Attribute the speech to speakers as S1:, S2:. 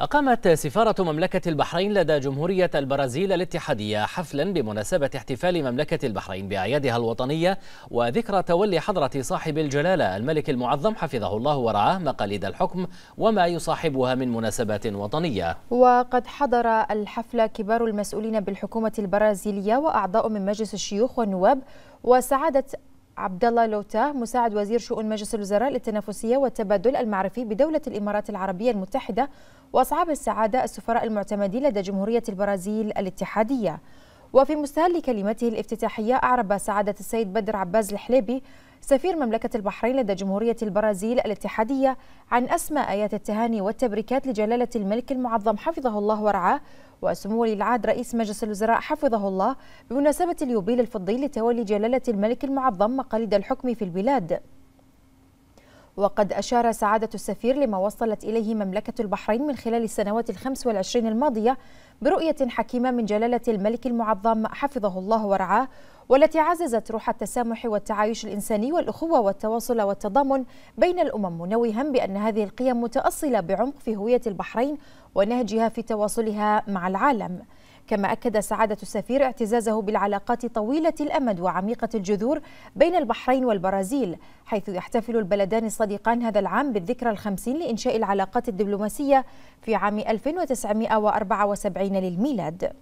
S1: أقامت سفارة مملكة البحرين لدى جمهورية البرازيل الاتحادية حفلا بمناسبة احتفال مملكة البحرين بأعيادها الوطنية وذكرى تولي حضرة صاحب الجلالة الملك المعظم حفظه الله ورعاه مقاليد الحكم وما يصاحبها من مناسبات وطنية
S2: وقد حضر الحفل كبار المسؤولين بالحكومة البرازيلية وأعضاء من مجلس الشيوخ والنواب وسعادة عبد الله لوتا مساعد وزير شؤون مجلس الوزراء للتنافسيه والتبادل المعرفي بدوله الامارات العربيه المتحده واصحاب السعاده السفراء المعتمدين لدى جمهوريه البرازيل الاتحاديه. وفي مستهل كلمته الافتتاحيه اعرب سعاده السيد بدر عباس الحليبي سفير مملكه البحرين لدى جمهوريه البرازيل الاتحاديه عن اسمى ايات التهاني والتبريكات لجلاله الملك المعظم حفظه الله ورعاه وسمو ولي العهد رئيس مجلس الوزراء حفظه الله بمناسبة اليوبيل الفضي لتولي جلالة الملك المعظم مقاليد الحكم في البلاد وقد أشار سعادة السفير لما وصلت إليه مملكة البحرين من خلال السنوات الخمس والعشرين الماضية برؤية حكيمة من جلالة الملك المعظم حفظه الله ورعاه والتي عززت روح التسامح والتعايش الإنساني والأخوة والتواصل والتضامن بين الأمم منوها بأن هذه القيم متأصلة بعمق في هوية البحرين ونهجها في تواصلها مع العالم كما أكد سعادة السفير اعتزازه بالعلاقات طويلة الأمد وعميقة الجذور بين البحرين والبرازيل حيث يحتفل البلدان الصديقان هذا العام بالذكرى الخمسين لإنشاء العلاقات الدبلوماسية في عام 1974 للميلاد